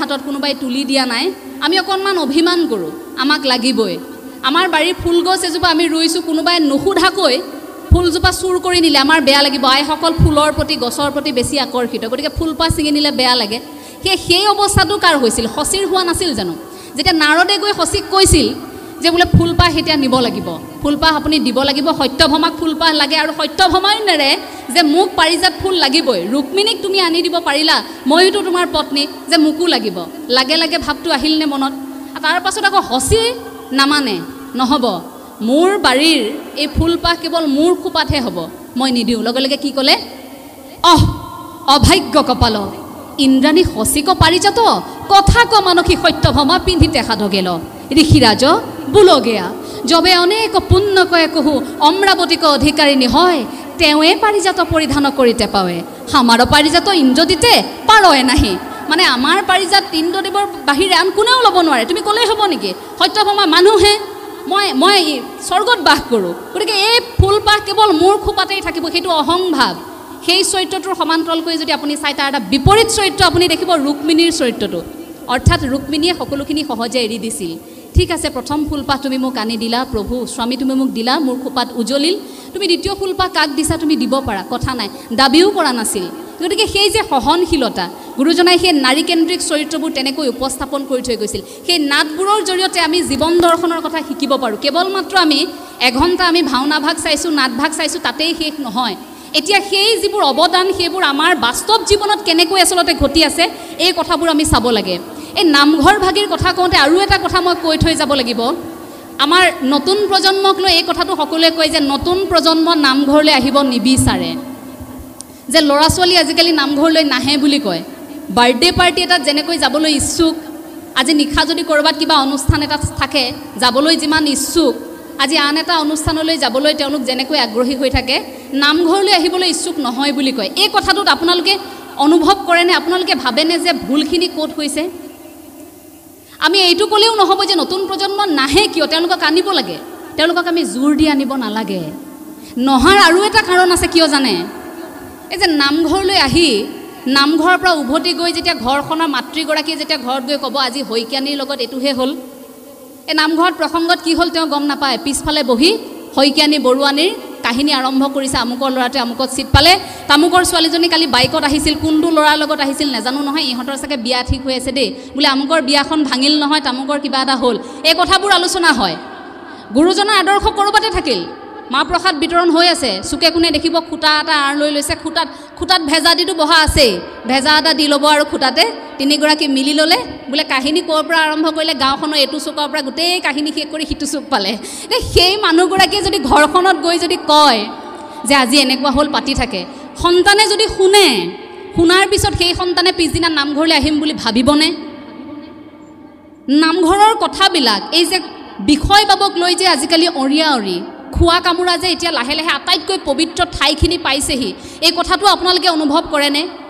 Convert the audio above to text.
হাতত কোনোবাই তুলি দিয়া নাই আমি অকণমান অভিমান কৰোঁ আমাক লাগিবই আমাৰ বাৰীৰ ফুলগছ এজোপা আমি ৰুইছোঁ কোনোবাই নুসোধাকৈ ফুলজোপা চুৰ কৰি নিলে আমাৰ বেয়া লাগিব আইসকল ফুলৰ প্ৰতি গছৰ প্ৰতি বেছি আকৰ্ষিত গতিকে ফুলপাহ ছিঙি নিলে বেয়া লাগে সেই সেই অৱস্থাটো কাৰ হৈছিল সঁচিৰ হোৱা নাছিল জানো যেতিয়া নাৰদে গৈ সঁচিক কৈছিল যে বোলে ফুলপাহ এতিয়া নিব লাগিব ফুলপাহ আপুনি দিব লাগিব সত্যভমাক ফুলপাহ লাগে আৰু নেৰে যে মোক পাৰিজাত ফুল লাগিবই ৰুক্মিণীক তুমি আনি দিব পাৰিলা ময়োতো তোমাৰ পত্নী যে মোকো লাগিব লাগে লাগে ভাৱটো আহিল নে মনত তাৰ পাছত আকৌ হচি নামানে নহ'ব মোৰ বাৰীৰ এই ফুলপাহ কেৱল মোৰ খোপাতহে হ'ব মই নিদিওঁ লগে লগে কি ক'লে অহ অভাগ্য কপাল ইন্দ্ৰাণী সঁচিক পাৰিজাত কথা ক মানসিক সত্যভমা পিন্ধি তেখাত গেল ঋষিৰাজ বোলগেয়া যবে অনেক পুণ্য কয়ে কহু অম্ৰাবতীক অধিকাৰিণী হয় তেওঁয়ে পাৰিজাত পৰিধান কৰিতে পাৱে আমাৰ পাৰিজাত ইন্দ্ৰ দিতে পাৰয়ে নাহি মানে আমাৰ পাৰিজাত ইন্দ্ৰদেবৰ বাহিৰে আন কোনেও লব নোৱাৰে তুমি ক'লেই হব নাকি সত্যভমা মানুহে মই মই স্বৰ্গত বাস কৰোঁ গতিকে এই ফুলপাহ কেৱল মোৰ খোপাতেই থাকিব সেইটো অহংভাৱ সেই চৰিত্ৰটোৰ সমান্তৰালকৈ যদি আপুনি চাই তাৰ এটা বিপৰীত চৰিত্ৰ আপুনি দেখিব ৰুক্মিণীৰ চৰিত্ৰটো অৰ্থাৎ ৰুক্মিণীয়ে সকলোখিনি সহজে এৰি দিছিল ঠিক আছে প্ৰথম ফুলপাহ তুমি মোক আনি দিলা প্ৰভু স্বামী তুমি মোক দিলা মোৰ খোপাত উজ্বলিল তুমি দ্বিতীয় ফুলপাহ কাক দিছা তুমি দিব পাৰা কথা নাই দাবীও কৰা নাছিল গতিকে সেই যে সহনশীলতা গুৰুজনাই সেই নাৰীকেন্দ্ৰিক চৰিত্ৰবোৰ তেনেকৈ উপস্থাপন কৰি থৈ গৈছিল সেই নাটবোৰৰ জৰিয়তে আমি জীৱন দৰ্শনৰ কথা শিকিব পাৰোঁ কেৱল মাত্ৰ আমি এঘণ্টা আমি ভাওনা ভাগ চাইছোঁ নাট ভাগ চাইছোঁ তাতেই শেষ নহয় এতিয়া সেই যিবোৰ অৱদান সেইবোৰ আমাৰ বাস্তৱ জীৱনত কেনেকৈ আচলতে ঘটি আছে এই কথাবোৰ আমি চাব লাগে এই নামঘৰ ভাগিৰ কথা কওঁতে আৰু এটা কথা মই কৈ থৈ যাব লাগিব আমাৰ নতুন প্ৰজন্মক লৈ এই কথাটো সকলোৱে কয় যে নতুন প্ৰজন্ম নামঘৰলৈ আহিব নিবিচাৰে যে ল'ৰা ছোৱালী আজিকালি নামঘৰলৈ নাহে বুলি কয় বাৰ্থডে পাৰ্টি এটাত যেনেকৈ যাবলৈ ইচ্ছুক আজি নিশা যদি ক'ৰবাত কিবা অনুষ্ঠান এটা থাকে যাবলৈ যিমান ইচ্ছুক আজি আন এটা অনুষ্ঠানলৈ যাবলৈ তেওঁলোক যেনেকৈ আগ্ৰহী হৈ থাকে নামঘৰলৈ আহিবলৈ ইচ্ছুক নহয় বুলি কয় এই কথাটোত আপোনালোকে অনুভৱ কৰেনে আপোনালোকে ভাবেনে যে ভুলখিনি ক'ত হৈছে আমি এইটো ক'লেও নহ'ব যে নতুন প্ৰজন্ম নাহে কিয় তেওঁলোকক আনিব লাগে তেওঁলোকক আমি জোৰ দি আনিব নালাগে নহাৰ আৰু এটা কাৰণ আছে কিয় জানে এই যে নামঘৰলৈ আহি নামঘৰৰ পৰা উভতি গৈ যেতিয়া ঘৰখনৰ মাতৃগৰাকীয়ে যেতিয়া ঘৰত গৈ ক'ব আজি শইকীয়ানীৰ লগত এইটোহে হ'ল এই নামঘৰত প্ৰসংগত কি হ'ল তেওঁ গম নাপায় পিছফালে বহি শইকীয়ানী বৰুৱানীৰ কাহিনী আৰম্ভ কৰিছে আমুকৰ ল'ৰাটোৱে আমুকত চিট পালে তামুকৰ ছোৱালীজনী কালি বাইকত আহিছিল কোনটো ল'ৰাৰ লগত আহিছিল নেজানো নহয় ইহঁতৰ চাগে বিয়া ঠিক হৈ আছে দেই বোলে আমুকৰ বিয়াখন ভাঙিল নহয় তামুকৰ কিবা এটা হ'ল এই কথাবোৰ আলোচনা হয় গুৰুজনাৰ আদৰ্শ ক'ৰবাতে থাকিল মা প্ৰসাদ বিতৰণ হৈ আছে চুকে কোনে দেখিব খুটা এটা আঁৰ লৈ লৈছে খুটাত খুটাত ভেজা দিটো বহা আছেই ভেজা এটা দি ল'ব আৰু খুটাতে তিনিগৰাকী মিলি ল'লে বোলে কাহিনী ক'ৰ পৰা আৰম্ভ কৰিলে গাঁওখনৰ এইটো চুকৰ পৰা গোটেই কাহিনী শেষ কৰি সিটো চুক পালে সেই মানুহগৰাকীয়ে যদি ঘৰখনত গৈ যদি কয় যে আজি এনেকুৱা হ'ল পাতি থাকে সন্তানে যদি শুনে শুনাৰ পিছত সেই সন্তানে পিছদিনা নামঘৰলৈ আহিম বুলি ভাবিবনে নামঘৰৰ কথাবিলাক এই যে বিষয় পাবক লৈ যে আজিকালি অৰিয়া অৰি খোৱা কামোৰা যে এতিয়া লাহে লাহে আটাইতকৈ পবিত্ৰ ঠাইখিনি পাইছেহি এই কথাটো আপোনালোকে অনুভৱ কৰেনে